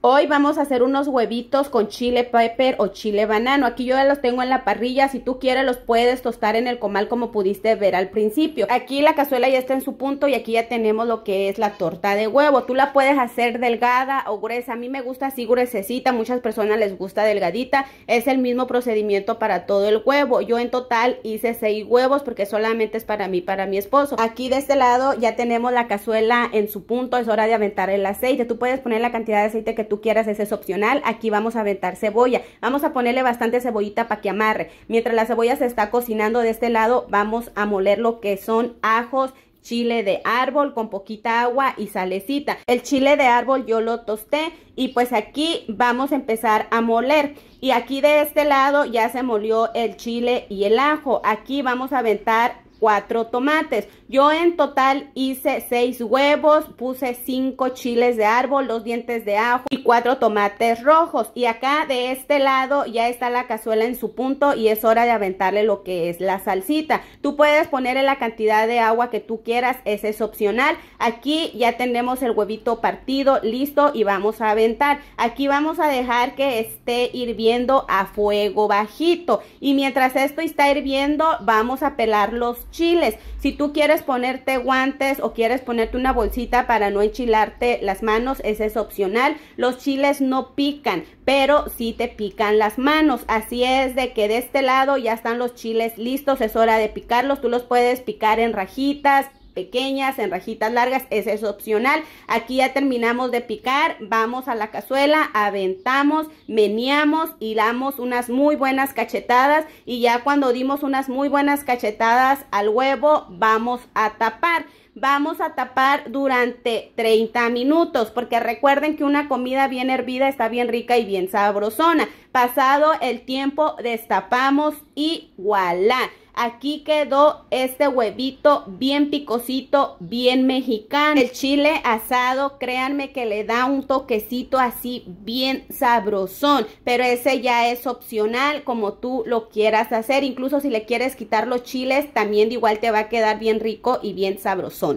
Hoy vamos a hacer unos huevitos con chile pepper o chile banano. Aquí yo ya los tengo en la parrilla. Si tú quieres los puedes tostar en el comal como pudiste ver al principio. Aquí la cazuela ya está en su punto y aquí ya tenemos lo que es la torta de huevo. Tú la puedes hacer delgada o gruesa. A mí me gusta así gruesecita. Muchas personas les gusta delgadita. Es el mismo procedimiento para todo el huevo. Yo en total hice 6 huevos porque solamente es para mí, para mi esposo. Aquí de este lado ya tenemos la cazuela en su punto. Es hora de aventar el aceite. Tú puedes poner la cantidad de aceite que tú quieras, ese es opcional. Aquí vamos a aventar cebolla. Vamos a ponerle bastante cebollita para que amarre. Mientras la cebolla se está cocinando de este lado, vamos a moler lo que son ajos, chile de árbol con poquita agua y salecita. El chile de árbol yo lo tosté y pues aquí vamos a empezar a moler. Y aquí de este lado ya se molió el chile y el ajo. Aquí vamos a aventar cuatro tomates. Yo en total hice 6 huevos, puse 5 chiles de árbol, 2 dientes de ajo y 4 tomates rojos. Y acá de este lado ya está la cazuela en su punto y es hora de aventarle lo que es la salsita. Tú puedes ponerle la cantidad de agua que tú quieras, ese es opcional. Aquí ya tenemos el huevito partido, listo y vamos a aventar. Aquí vamos a dejar que esté hirviendo a fuego bajito. Y mientras esto está hirviendo, vamos a pelar los chiles. Si tú quieres ponerte guantes o quieres ponerte una bolsita para no enchilarte las manos, ese es opcional. Los chiles no pican, pero si te pican las manos. Así es de que de este lado ya están los chiles listos, es hora de picarlos. Tú los puedes picar en rajitas, pequeñas, en rajitas largas, ese es opcional. Aquí ya terminamos de picar, vamos a la cazuela, aventamos, meneamos y damos unas muy buenas cachetadas y ya cuando dimos unas muy buenas cachetadas al huevo, vamos a tapar vamos a tapar durante 30 minutos, porque recuerden que una comida bien hervida está bien rica y bien sabrosona. Pasado el tiempo, destapamos y voilà. Aquí quedó este huevito bien picosito, bien mexicano. El chile asado, créanme que le da un toquecito así bien sabrosón. Pero ese ya es opcional como tú lo quieras hacer. Incluso si le quieres quitar los chiles, también de igual te va a quedar bien rico y bien sabrosón.